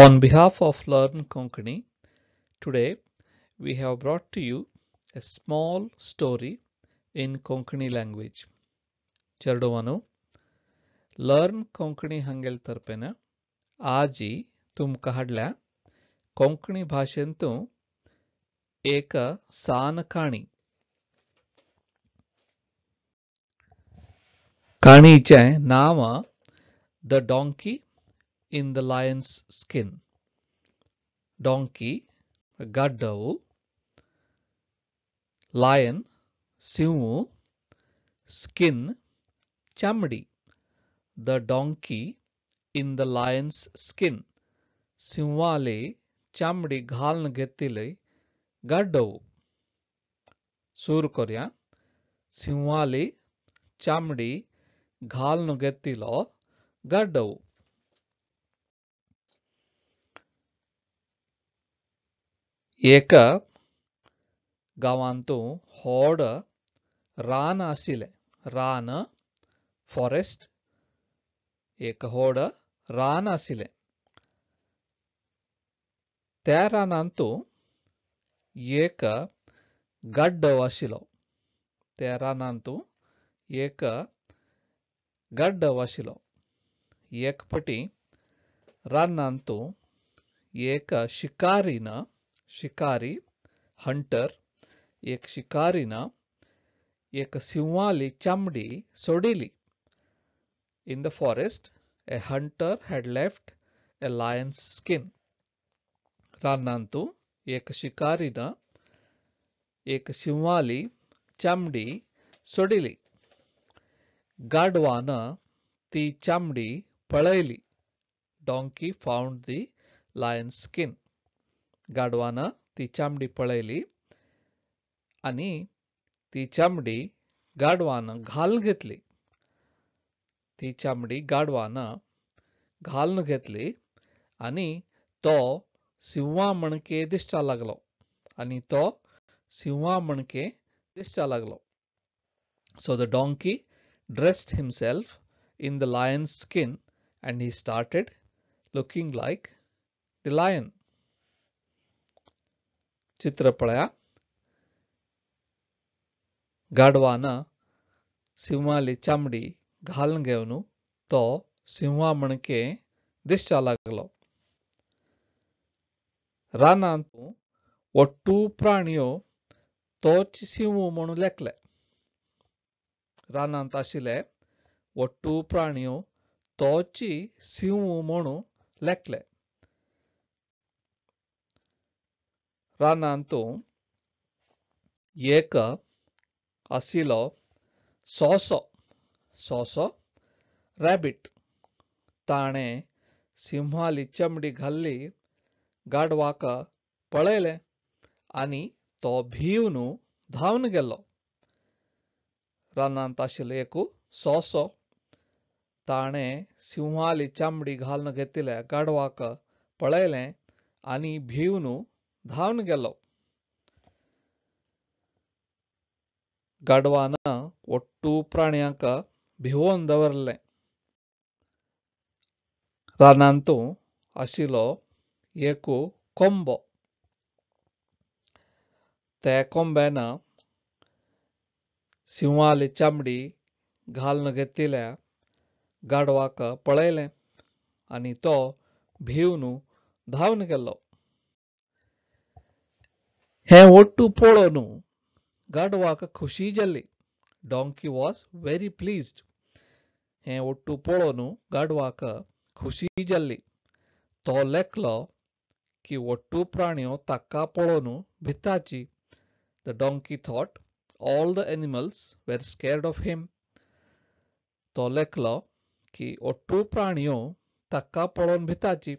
On behalf of Learn Konkani, today we have brought to you a small story in Konkani language. Cherdovano, Learn Konkani hangel tarpena, aji tum kahadla, Konkani bhashentu eka san kani. Chai, nama the donkey in the lion's skin. Donkey, gaddavu. Lion, simu. Skin, chamadi. The donkey in the lion's skin. Simwale, chamadi ghalna getile, gaddavu. Surukorya, Simwale, chamadi ghalna getilo, gaddavu. ಏಕ ಗಾವಾಂತೂ ಹೋಡ ರಾನ ಆಸಿಲೆ ರಾನ forest ಏಕ ಹೋಡ ರಾನ ಆಸಿಲೆ ತೇರಾನ ಏಕ ಗಡ್ಡ ಆಶಿಲವ್ ತೇರಾನ ಅಂತೂ ಏಕ ಗಡ್ಡ ಆಶಿಲವ್ ಏಕಪಟಿ run ಅಂತೂ ಏಕ ಶಿಕಾರಿನ શિકારી હન્ટર એક શિકારીના એક સિંવાલી ચામડી સોડેલી In the forest, a hunter had left a lion's skin. રાનાંતુ એક શિકારીના એક સિંવાલી ચામડી સોડેલી ગાડવાના ती ચામડી પળેલી Donkey found the lion's skin. गाडवानं ती चामडी पळयली आणि ती चामडी गाडवानं घालून घेतली ती चामडी गाडवानं घालून घेतली आणि तो सिंहा म्हणके दिसचा लागलो आणि तो सिंहा म्हणके दिसचा लागलो so the donkey dressed himself in the lion's skin and he started looking like the lion. ಚಿತ್ರಪಳಯ ગાઢવાના ಸಿಂಹಾಲಿ ಚಾಮಡಿ ಘಾಲ್ಗೆವನು ತೋ ಸಿಂಹ ಮಣಕೆ ದಿಶ್ಚಾಲಾಗಲವು ರಾನಾಂತು ಒಟ್ಟು ಪ್ರಾಣಿಯೋ ತೋಚ್ ಸಿಂಹ म्हणून ಲೆಕ್ಲೆ ರಾನಾಂತ ಆಶಿಲೆ ಒಟ್ಟು ಪ್ರಾಣಿಯೋ ತೋಚಿ ಸಿಂಹ म्हणून ಲೆಕ್ಲೆ రానాంతో एक అసిలో సోసో సోసో रॅबिट ताणे सिंहाली चमडी घाल्ली गाडवाक पळयले आनी तो भिवन धांवन गेलो रानांत आशिल्लो एकू सोसो ताणें सिंहाली चामडी घालून घेतिल्या गाडवाक पळयलें आनी भिवन ಧವನ ಗೆಲೊ ಗಡವಾನ ಒಟ್ಟು ಪ್ರಾಣ್ಯಾಂಕ ಭಿವನ ದವರ್ಲೆ ರನಂತು ಅಶಿಲೋ ಏಕು ಕೊಂಬ ತ ಏಕಂಬೆನ ಸಿಂವಾಲೆ ಚಂಬಡಿ ಘಾಲ್ನ ಗೆತಿಲ್ಯಾ ಗಡವಾಕ ಪಳೆಲೆ ಆನಿ तो ಭಿವನು है ओट्टू पोड़ोनु गाढ़वाक खुशी जल्ली डोंकी वाज वेरी प्लीज्ड है ओट्टू पोड़ोनु गाढ़वाक खुशी जल्ली तो लेकलो कि ओट्टू प्राणियों तक्का पोड़ोनु भिताची the donkey thought all the animals were scared of him तो लेकलो कि ओट्टू प्राणियों तक्का पोड़ोन भिताची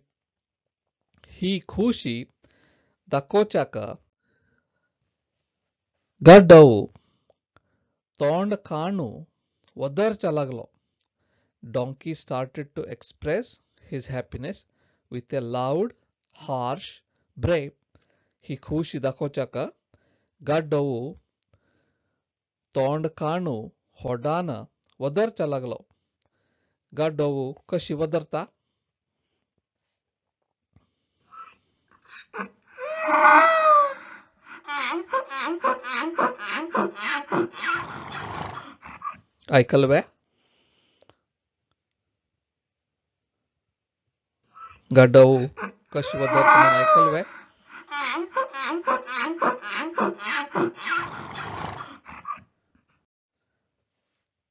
ही खुशी दकोचा का ಗಡ್ಡವು ತೊಂಡ ಕಾಣು ಒದರ್ ಚಲಗಲೋ donkey started to express his happiness with a loud harsh bray ಈ ಖುಷಿ ದಕೋಚಕ ಗಡ್ಡವು ತೊಂಡ ಕಾಣು ಹೊಡಾನ ಒದರ್ಚ लागलो गाढवू कशी वदरता ऐकलं बाय गाडव कशी बद्दल तुम्ही ऐकलं बाय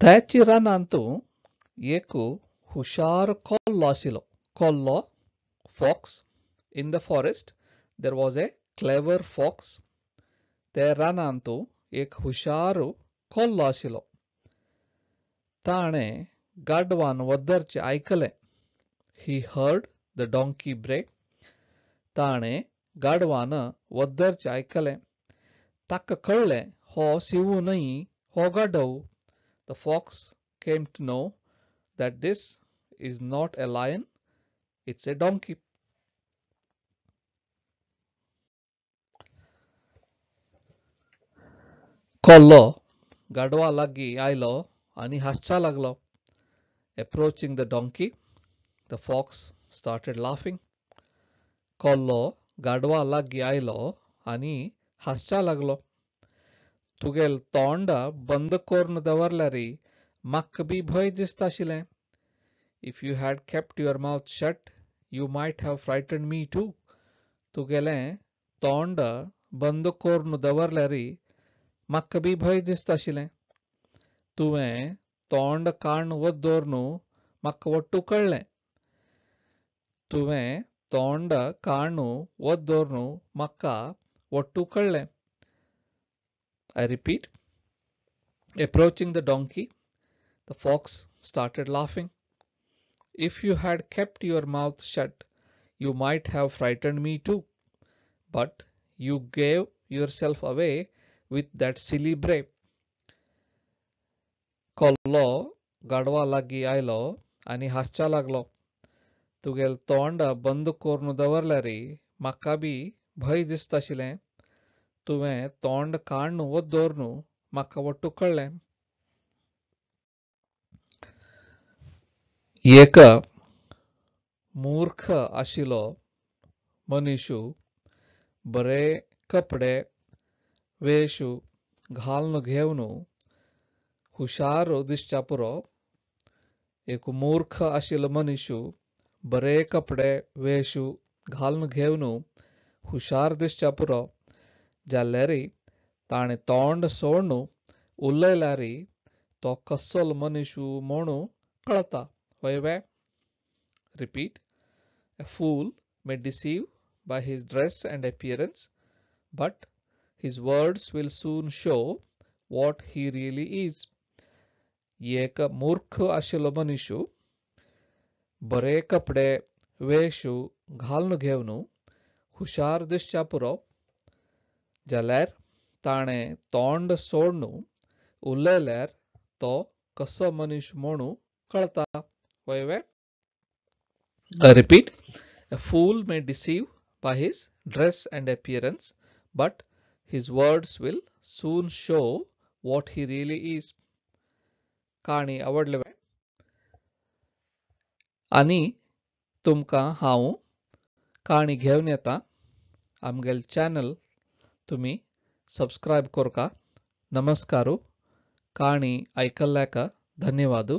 त्याची रನ್ ಅಂತೂ ಏಕು ಹುಷಾರ್ ಕೊಲ್ಲಾಸಿಲೋ ಕೊಲ್ಲೋ fox in the forest there was a clever fox their run ಅಂತೂ ಏಕ ಹುಷಾರು ಕೊಲ್ಲಾಸಿಲೋ Tane Gadvan Vadarche Aikale. He heard the donkey brake. Tane Gadvana Vadarche Aikale. हो Kurle Ho हो गाडवू The fox came to know that this is not a lion, it's a donkey. Kollo Gadwa Lagi Ailo आणि हासचा लागलो approaching the donkey the fox started laughing कोल्लो गाडवा लागी आयलो आनी हासचा लागलो तुगेल तोंडा बंद करून दवरला रे म्हाका बी भंय दिसता आशिल्लें if you had kept your mouth shut you might have frightened me too तुगेलें तोंड बंद करून दवरलें री म्हाका बी भंय दिसता आशिल्लें तुवें तोंड काण वद्दोर न्हू म्हाका वट्टू कळ्ळें तुवें तोंड काणू वद्दोर न्हू म्हाका वट्टू कळ्ळें I repeat. Approaching the donkey, the fox started laughing. If you had kept your mouth shut, you might have frightened me too. But you gave yourself away with that silly brave. कोल्लो गाडवा लागी आयलो आणि हसच्या लागलो तुगेल तोंड बंद करून दवरले रे म्हाका बी भय दिसता आशिल्लें तुवें तोंड काण वत दोर न्हू म्हाका वट्टू एक मूर्ख आशिलो मनीशू बरे कपडे वेशू घालून घेवन हुशार दिस चापुरो एक मूर्ख आशील मनीसू बरे कपडे वेशू घाल घेवन हुशार दिसच्या पुरो जाल्यारी ताणें तोंड सोडून उलयल्यारी तो कसल मनीसू म्हणू कळता हय repeat a fool may deceive by his dress and appearance but his words will soon show what he really is एक मूर्ख आशिल्लो मनीसू बरे कपडे वेशु घालून घेवन हुशार दिसच्या पुरो जाल्यार ताणें तोंड सोडन उलयल्यार तो कसो मनीस म्हणू कळटा वय वे repeat a fool may deceive by his dress and appearance but his words will soon show what he really is ಕಾಣಿ ಅವಡ್ಲಿವೆ ಅನಿ ತುಮ್ಕ ಹಾವು ಕಾಣಿ ಘೇವನ್ಯತ ಅಮ್ಗೆಲ್ ಚಾನಲ್ ತುಮಿ ಸಬ್ಸ್ಕ್ರೈಬ್ ಕೊರ್ಕ ನಮಸ್ಕಾರು ಕಾಣಿ ಐಕಲ್ಲೇಕ ಧನ್ನಿವಾದು.